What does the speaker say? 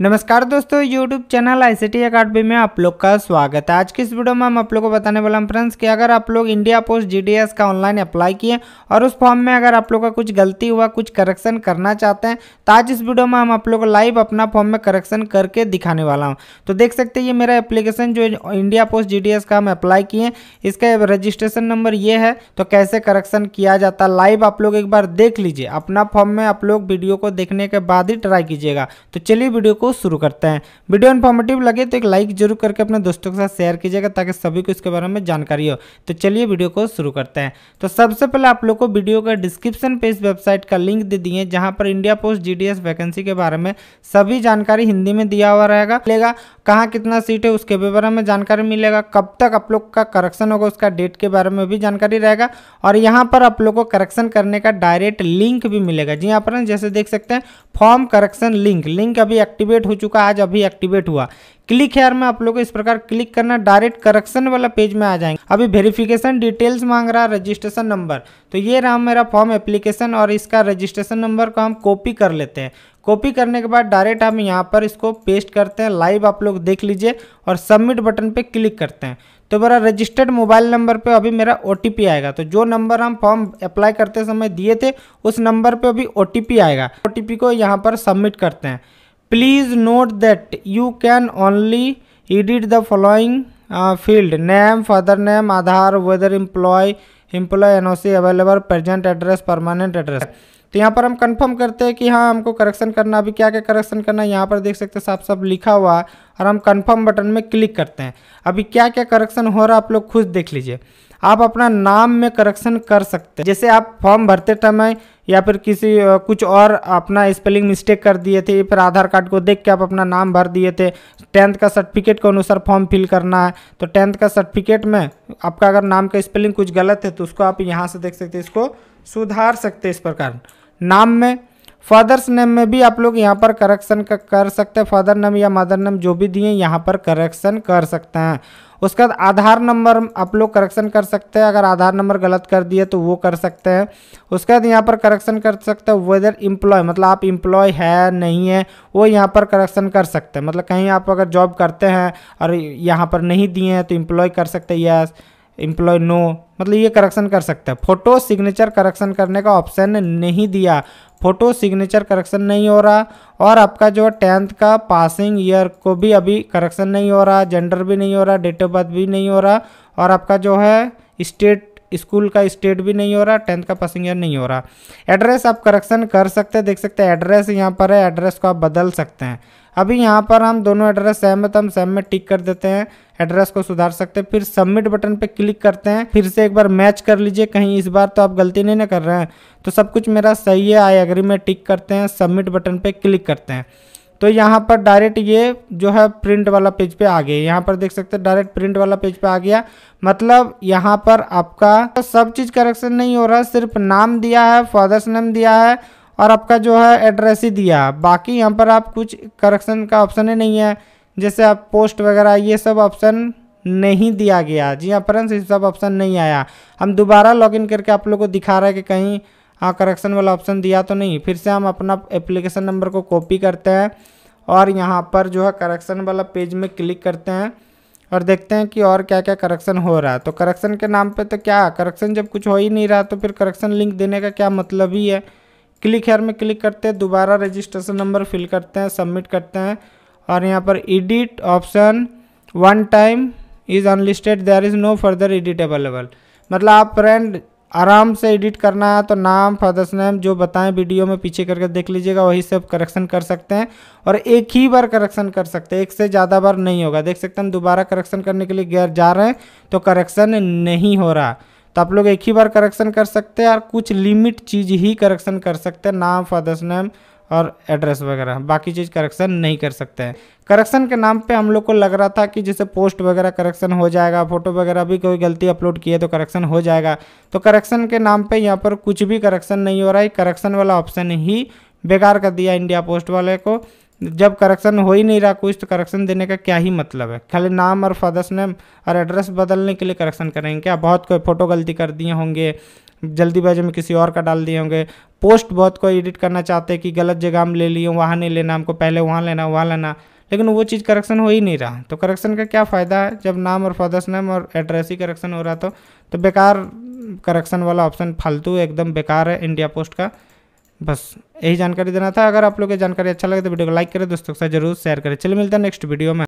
नमस्कार दोस्तों YouTube channel I C Academy में आप लोग का स्वागत है आज की इस वीडियो में हम आप लोग को बताने वाला हूँ फ्रेंड्स कि अगर आप लोग इंडिया पोस्ट जी का ऑनलाइन अप्लाई किए और उस फॉर्म में अगर आप लोग का कुछ गलती हुआ कुछ करेक्शन करना चाहते हैं तो आज इस वीडियो में हम आप लोग को लाइव अपना फॉर्म में करेक्शन करके दिखाने वाला हूँ तो देख सकते ये मेरा एप्लीकेशन जो इंडिया पोस्ट जी का हम अप्लाई किए इसका रजिस्ट्रेशन नंबर ये है तो कैसे करेक्शन किया जाता लाइव आप लोग एक बार देख लीजिए अपना फॉर्म में आप लोग वीडियो को देखने के बाद ही ट्राई कीजिएगा तो चलिए वीडियो को को शुरू करते हैं वीडियो इन्फॉर्मेटिव लगे तो एक लाइक जरूर करके अपने दोस्तों के साथ शेयर कीजिएगा ताकि सभी को इसके बारे में जानकारी हो तो चलिए वीडियो को शुरू करते हैं तो सबसे पहले आप लोग को वीडियो का डिस्क्रिप्शन पे वेबसाइट का लिंक दे दिए जहाँ पर इंडिया पोस्ट जी वैकेंसी के बारे में सभी जानकारी हिंदी में दिया हुआ रहेगा मिलेगा कहाँ कितना सीट है उसके बारे में जानकारी मिलेगा कब तक आप लोग का करेक्शन होगा उसका डेट के बारे में भी जानकारी रहेगा और यहाँ पर आप लोग को करेक्शन करने का डायरेक्ट लिंक भी मिलेगा जी यहाँ पर जैसे देख सकते हैं फॉर्म करेक्शन लिंक लिंक अभी एक्टिवेट एक्टिवेट हो चुका है आज अभी एक्टिवेट हुआ क्लिक हेयर में आप लोग इस प्रकार क्लिक करना डायरेक्ट करेक्शन वाला पेज में आ जाएंगे अभी वेरिफिकेशन डिटेल्स मांग रहा है रजिस्ट्रेशन नंबर तो ये रहा मेरा फॉर्म एप्लीकेशन और इसका रजिस्ट्रेशन नंबर को हम कॉपी कर लेते हैं कॉपी करने के बाद डायरेक्ट हम यहाँ पर इसको पेस्ट करते हैं लाइव आप लोग देख लीजिए और सबमिट बटन पर क्लिक करते हैं तो मेरा रजिस्टर्ड मोबाइल नंबर पे अभी मेरा ओ आएगा तो जो नंबर हम फॉर्म अप्लाई करते समय दिए थे उस नंबर पे अभी ओ आएगा ओ को यहाँ पर सबमिट करते हैं please note that you can only edit the following field name father name Aadhaar whether employ employ N O C available present address permanent address तो यहाँ पर हम कंफर्म करते हैं कि हाँ हमको करेक्शन करना अभी क्या क्या करेक्शन करना है यहाँ पर देख सकते हैं साफ साफ लिखा हुआ है और हम कंफर्म बटन में क्लिक करते हैं अभी क्या क्या करेक्शन हो रहा है आप लोग खुद देख लीजिए आप अपना नाम में करेक्शन कर सकते हैं जैसे आप फॉर्म भरते समय या फिर किसी कुछ और अपना स्पेलिंग मिस्टेक कर दिए थे फिर आधार कार्ड को देख के आप अपना नाम भर दिए थे टेंथ का सर्टिफिकेट के अनुसार फॉर्म फिल करना है तो टेंथ का सर्टिफिकेट में आपका अगर नाम का स्पेलिंग कुछ गलत है तो उसको आप यहाँ से देख सकते हैं इसको सुधार सकते हैं इस प्रकार नाम में फादर्स नेम में भी आप लोग यहाँ पर करेक्शन कर सकते हैं फादर नेम या मदर नेम जो भी दिए यहाँ पर करेक्शन कर सकते हैं उसके बाद आधार नंबर आप लोग करेक्शन कर सकते हैं अगर आधार नंबर गलत कर दिए तो वो कर सकते हैं उसके बाद यहाँ पर करेक्शन कर सकते हैं वेदर इम्प्लॉय मतलब आप इम्प्लॉय है नहीं है वो यहाँ पर करेक्शन कर सकते हैं मतलब कहीं आप अगर जॉब करते हैं और यहाँ पर नहीं दिए हैं तो इम्प्लॉय कर सकते हैं यस एम्प्लॉय नो मतलब ये करेक्शन कर सकते हैं फोटो सिग्नेचर करेक्शन करने का ऑप्शन नहीं दिया फोटो सिग्नेचर करेक्शन नहीं हो रहा और आपका जो टेंथ का पासिंग ईयर को भी अभी करेक्शन नहीं हो रहा जेंडर भी नहीं हो रहा डेट ऑफ बर्थ भी नहीं हो रहा और आपका जो है स्टेट स्कूल का स्टेट भी नहीं हो रहा टेंथ का पासिंग ईयर नहीं हो रहा एड्रेस आप करेक्शन कर सकते हैं देख सकते हैं एड्रेस यहाँ पर है एड्रेस को आप बदल सकते हैं अभी यहाँ पर हम दोनों एड्रेस सेम है तो हम सेम में टिक कर देते हैं एड्रेस को सुधार सकते हैं फिर सबमिट बटन पे क्लिक करते हैं फिर से एक बार मैच कर लीजिए कहीं इस बार तो आप गलती नहीं ना कर रहे हैं तो सब कुछ मेरा सही है आई एग्री में टिक करते हैं सबमिट बटन पे क्लिक करते हैं तो यहाँ पर डायरेक्ट ये जो है प्रिंट वाला पेज पे आ गया यहाँ पर देख सकते हैं डायरेक्ट प्रिंट वाला पेज पे आ गया मतलब यहाँ पर आपका तो सब चीज़ करेक्शन नहीं हो रहा है सिर्फ नाम दिया है फादर्स नेम दिया है और आपका जो है एड्रेस ही दिया है बाकी यहाँ पर आप कुछ करेक्शन का ऑप्शन ही नहीं है जैसे आप पोस्ट वगैरह ये सब ऑप्शन नहीं दिया गया जी हाँ फ्रेंड्स ये सब ऑप्शन नहीं आया हम दोबारा लॉगिन करके आप लोग को दिखा रहे हैं कि कहीं हाँ करेक्शन वाला ऑप्शन दिया तो नहीं फिर से हम अपना एप्लीकेशन नंबर को कॉपी करते हैं और यहाँ पर जो है करेक्शन वाला पेज में क्लिक करते हैं और देखते हैं कि और क्या क्या करेक्शन हो रहा है तो करेक्शन के नाम पे तो क्या करेक्शन जब कुछ हो ही नहीं रहा तो फिर करेक्शन लिंक देने का क्या मतलब ही है क्लिक हेयर में क्लिक करते हैं दोबारा रजिस्ट्रेशन नंबर फिल करते हैं सबमिट करते हैं और यहाँ पर edit option one time is unlisted there is no further edit available मतलब आप फ्रेंड आराम से एडिट करना है तो नाम फादर्स नेम जो बताएं वीडियो में पीछे करके देख लीजिएगा वही से आप करेक्शन कर सकते हैं और एक ही बार करेक्शन कर सकते हैं एक से ज़्यादा बार नहीं होगा देख सकते हम दोबारा करेक्शन करने के लिए गैर जा रहे हैं तो करेक्शन नहीं हो रहा तो आप लोग एक ही बार करेक्शन कर सकते हैं और कुछ लिमिट चीज़ ही करेक्शन कर सकते हैं नाम फादर्स नेम और एड्रेस वगैरह बाकी चीज़ करेक्शन नहीं कर सकते हैं करेक्शन के नाम पे हम लोग को लग रहा था कि जैसे पोस्ट वगैरह करेक्शन हो जाएगा फोटो वगैरह भी कोई गलती अपलोड किए तो करेक्शन हो जाएगा तो करेक्शन के नाम पे यहाँ पर कुछ भी करेक्शन नहीं हो रहा है करेक्शन वाला ऑप्शन ही बेकार कर दिया इंडिया पोस्ट वाले को जब करेक्शन हो ही नहीं रहा कुछ तो करेक्शन देने का क्या ही मतलब है खाली नाम और फादर्स नेम और एड्रेस बदलने के लिए करेक्शन करेंगे क्या बहुत कोई फ़ोटो गलती कर दिए होंगे जल्दीबाजी में किसी और का डाल दिए होंगे पोस्ट बहुत को एडिट करना चाहते हैं कि गलत जगह हम ले लिए वहाँ नहीं लेना हमको पहले वहाँ लेना वहाँ लेना लेकिन वो चीज़ करेक्शन हो ही नहीं रहा तो करेक्शन का क्या फ़ायदा है जब नाम और फादर्स नेम और एड्रेस ही करेक्शन हो रहा तो तो बेकार करेक्शन वाला ऑप्शन फालतू एकदम बेकार है इंडिया पोस्ट का बस यही जानकारी देना था अगर आप लोग की जानकारी अच्छा लगे तो वीडियो को लाइक करें दोस्तों के साथ जरूर शेयर करें चलिए मिलता है नेक्स्ट वीडियो में